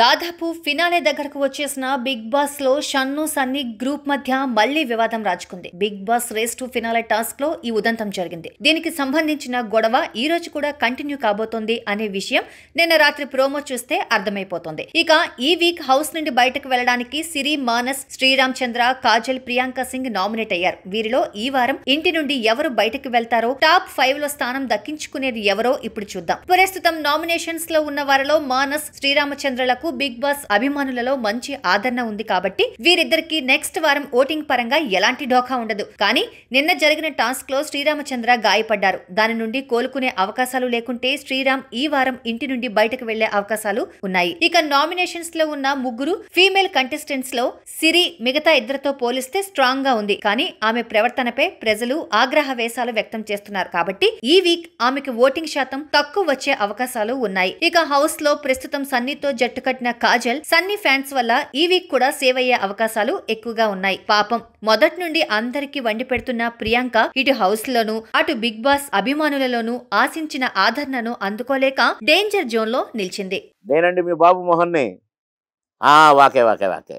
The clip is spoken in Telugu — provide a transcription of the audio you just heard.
దాదాపు ఫినాలే దగ్గరకు వచ్చేసిన బిగ్ బాస్ లో షన్ను సన్ని గ్రూప్ మధ్య మళ్లీ వివాదం రాజుకుంది big boss race to finale task లో ఈ ఉదంతం జరిగింది దీనికి సంబంధించిన గొడవ ఈ రోజు కూడా కంటిన్యూ కాబోతోంది అనే విషయం నిన్న రాత్రి ప్రోమో చూస్తే అర్థమైపోతుంది ఇక ఈ వీక్ హౌస్ నుండి బయటకు వెళ్లడానికి సిరి మానస్ శ్రీరామ్ చంద్ర కాజల్ ప్రియాంక సింగ్ నామినేట్ అయ్యారు వీరిలో ఈ వారం ఇంటి నుండి ఎవరు బయటకు వెళ్తారో టాప్ ఫైవ్ లో స్థానం దక్కించుకునేది ఎవరో ఇప్పుడు చూద్దాం ప్రస్తుతం నామినేషన్స్ లో ఉన్న వారిలో మానస్ శ్రీరామచంద్ర పాత్రలకు బిగ్ బాస్ అభిమానులలో మంచి ఆదరణ ఉంది కాబట్టి వీరిద్దరికి నెక్స్ట్ వారం ఓటింగ్ పరంగా ఎలాంటి ఢోకా ఉండదు కానీ నిన్న జరిగిన టాస్క్ లో శ్రీరామచంద్ర గాయపడ్డారు దాని నుండి కోలుకునే అవకాశాలు లేకుంటే శ్రీరామ్ ఈ వారం ఇంటి నుండి బయటకు వెళ్లే అవకాశాలు ఉన్నాయి ఇక నామినేషన్స్ లో ఉన్న ముగ్గురు ఫీమేల్ కంటెస్టెంట్స్ లో సిరి మిగతా ఇద్దరితో పోలిస్తే స్ట్రాంగ్ గా ఉంది కానీ ఆమె ప్రవర్తనపై ప్రజలు ఆగ్రహ వేశాలు వ్యక్తం చేస్తున్నారు కాబట్టి ఈ వీక్ ఆమెకి ఓటింగ్ శాతం తక్కువ వచ్చే అవకాశాలు ఉన్నాయి ఇక హౌస్ లో ప్రస్తుతం సన్నీతో జట్టు కట్టిన కాజల్ సన్నీ ఫ్యాన్స్ వల్ల ఈ వీక్ కూడా సేవ్ అయ్యే అవకాశాలు ఎక్కువగా ఉన్నాయి పాపం మొదటి నుండి అందరికీ వండి పెడుతున్న ప్రియాంక ఇటు హౌస్ లోను అటు బిగ్ బాస్ అభిమానులలోనూ ఆశించిన ఆదరణను అందుకోలేక డేంజర్ జోన్ లో నిలిచింది నేనండి మీ బాబు మోహన్ వాకే వాకే వాకే